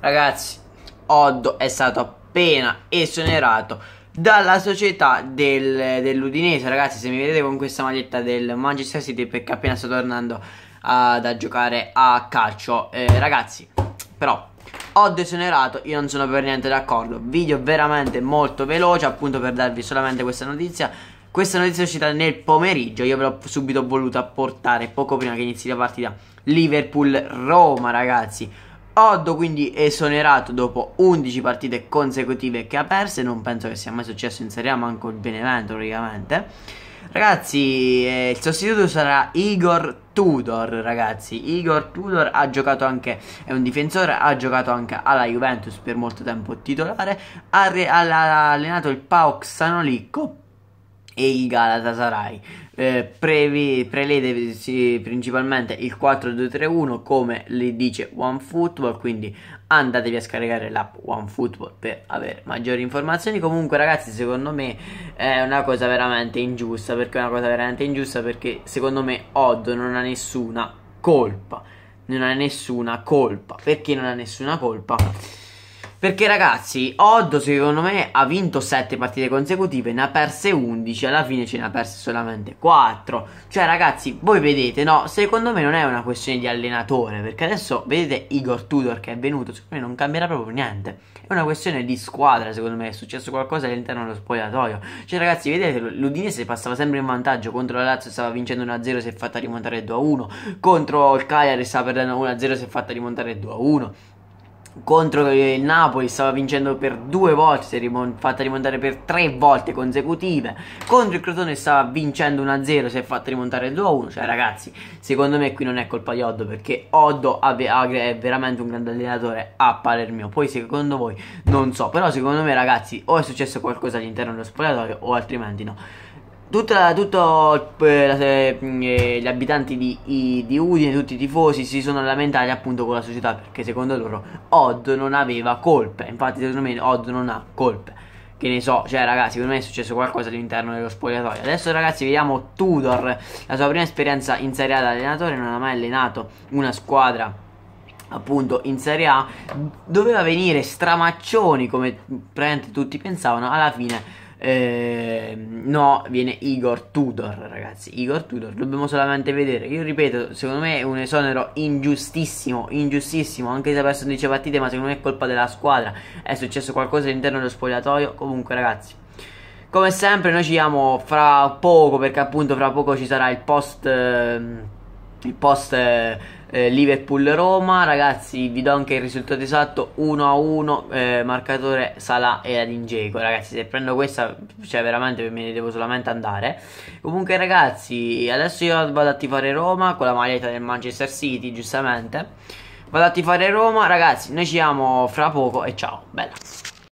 Ragazzi, Oddo è stato appena esonerato dalla società del, dell'Udinese. Ragazzi, se mi vedete con questa maglietta del Manchester City perché appena sto tornando ad, a giocare a calcio. Eh, ragazzi, però ho desonerato, io non sono per niente d'accordo. Video veramente molto veloce, appunto per darvi solamente questa notizia. Questa notizia è uscita nel pomeriggio, io ve l'ho subito voluta portare poco prima che inizi la partita Liverpool-Roma, ragazzi. Oddo quindi esonerato dopo 11 partite consecutive che ha perso non penso che sia mai successo in Serie A, manco il Benevento praticamente. Ragazzi, eh, il sostituto sarà Igor Tudor, ragazzi. Igor Tudor ha giocato anche, è un difensore, ha giocato anche alla Juventus per molto tempo titolare, ha, re, ha, ha allenato il Paok Sanolicco e il Galatasaray. Eh, previ, prevede sì, principalmente il 4-2-3-1 come le dice OneFootball, quindi andatevi a scaricare l'app OneFootball per avere maggiori informazioni. Comunque ragazzi, secondo me è una cosa veramente ingiusta, perché è una cosa veramente ingiusta perché secondo me Odd non ha nessuna colpa. Non ha nessuna colpa. Perché non ha nessuna colpa? Perché ragazzi, Oddo secondo me ha vinto 7 partite consecutive, ne ha perse 11, alla fine ce ne ha perse solamente 4. Cioè ragazzi, voi vedete, no, secondo me non è una questione di allenatore, perché adesso vedete Igor Tudor che è venuto, secondo me non cambierà proprio niente. È una questione di squadra, secondo me, è successo qualcosa all'interno dello spogliatoio. Cioè ragazzi, vedete, l'Udinese passava sempre in vantaggio, contro la Lazio stava vincendo 1-0, si è fatta rimontare 2-1, contro il Cagliari stava perdendo 1-0, si è fatta rimontare 2-1 contro il Napoli stava vincendo per due volte, si è rimon- fatta rimontare per tre volte consecutive, contro il Crotone stava vincendo 1-0, si è fatta rimontare 2-1, cioè ragazzi, secondo me qui non è colpa di Oddo perché Oddo è veramente un grande allenatore a parer mio, poi secondo voi non so, però secondo me ragazzi o è successo qualcosa all'interno dello spogliatoio o altrimenti no. Tutta, tutto eh, mm, eh, gli abitanti di, i, di, Udine, tutti i tifosi si sono lamentati appunto con la società perché secondo loro Odd non aveva colpe. Infatti, secondo me, Odd non ha colpe. Che ne so, cioè, ragazzi, secondo me è successo qualcosa all'interno dello spogliatoio. Adesso, ragazzi, vediamo Tudor. La sua prima esperienza in Serie A da allenatore non ha mai allenato una squadra appunto in Serie A. Doveva venire stramaccioni come praticamente tutti pensavano. Alla fine eh, no, viene Igor Tudor, ragazzi. Igor Tudor, dobbiamo solamente vedere. Io ripeto, secondo me è un esonero ingiustissimo, ingiustissimo. Anche se ha perso 10 partite, ma secondo me è colpa della squadra. È successo qualcosa all'interno dello spogliatoio. Comunque, ragazzi. Come sempre, noi ci vediamo fra poco, perché appunto fra poco ci sarà il post... Eh, il post eh, Liverpool-Roma, ragazzi vi do anche il risultato esatto 1-1, a eh, marcatore Salah e Adingeco, ragazzi se prendo questa cioè veramente me ne devo solamente andare comunque ragazzi adesso io vado a tifare Roma con la maglietta del Manchester City giustamente vado a tifare Roma, ragazzi noi ci vediamo fra poco e ciao, bella